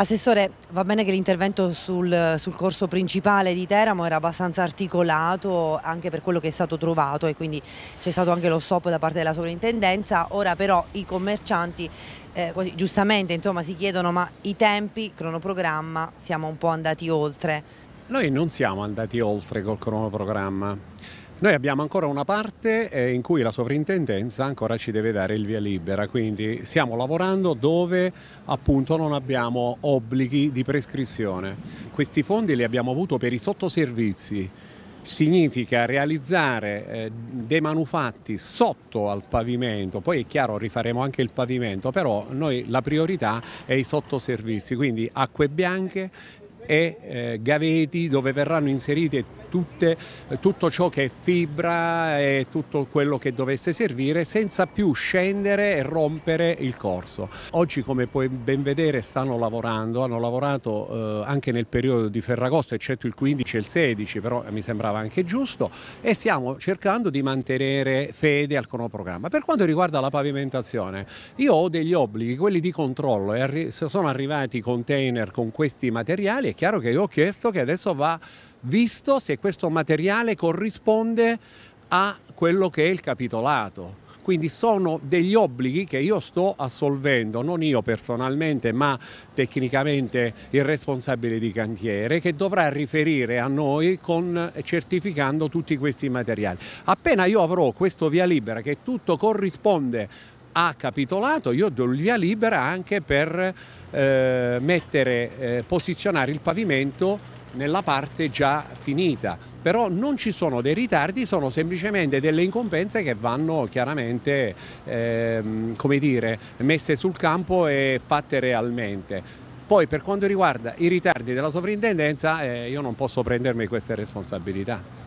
Assessore, va bene che l'intervento sul, sul, corso principale di Teramo era abbastanza articolato anche per quello che è stato trovato e quindi c'è stato anche lo stop da parte della sovrintendenza, ora però i commercianti eh, quasi, giustamente insomma, si chiedono ma i tempi, cronoprogramma, siamo un po' andati oltre. Noi non siamo andati oltre col cronoprogramma. Noi abbiamo ancora una parte eh, in cui la sovrintendenza ancora ci deve dare il via libera, quindi stiamo lavorando dove appunto non abbiamo obblighi di prescrizione. Questi fondi li abbiamo avuto per i sottoservizi, significa realizzare eh, dei manufatti sotto al pavimento, poi è chiaro rifaremo anche il pavimento, però noi la priorità è i sottoservizi, quindi acque bianche e eh, gaveti dove verranno inserite tutte, eh, tutto ciò che è fibra e tutto quello che dovesse servire senza più scendere e rompere il corso. Oggi come puoi ben vedere stanno lavorando, hanno lavorato eh, anche nel periodo di Ferragosto eccetto il 15 e il 16 però mi sembrava anche giusto e stiamo cercando di mantenere fede al cronoprogramma. Per quanto riguarda la pavimentazione io ho degli obblighi, quelli di controllo, arri sono arrivati i container con questi materiali è chiaro che io ho chiesto che adesso va visto se questo materiale corrisponde a quello che è il capitolato. Quindi sono degli obblighi che io sto assolvendo, non io personalmente, ma tecnicamente il responsabile di cantiere che dovrà riferire a noi con, eh, certificando tutti questi materiali. Appena io avrò questo via libera che tutto corrisponde ha capitolato, io do il via libera anche per eh, mettere, eh, posizionare il pavimento nella parte già finita, però non ci sono dei ritardi, sono semplicemente delle incombenze che vanno chiaramente ehm, come dire, messe sul campo e fatte realmente. Poi per quanto riguarda i ritardi della sovrintendenza eh, io non posso prendermi queste responsabilità.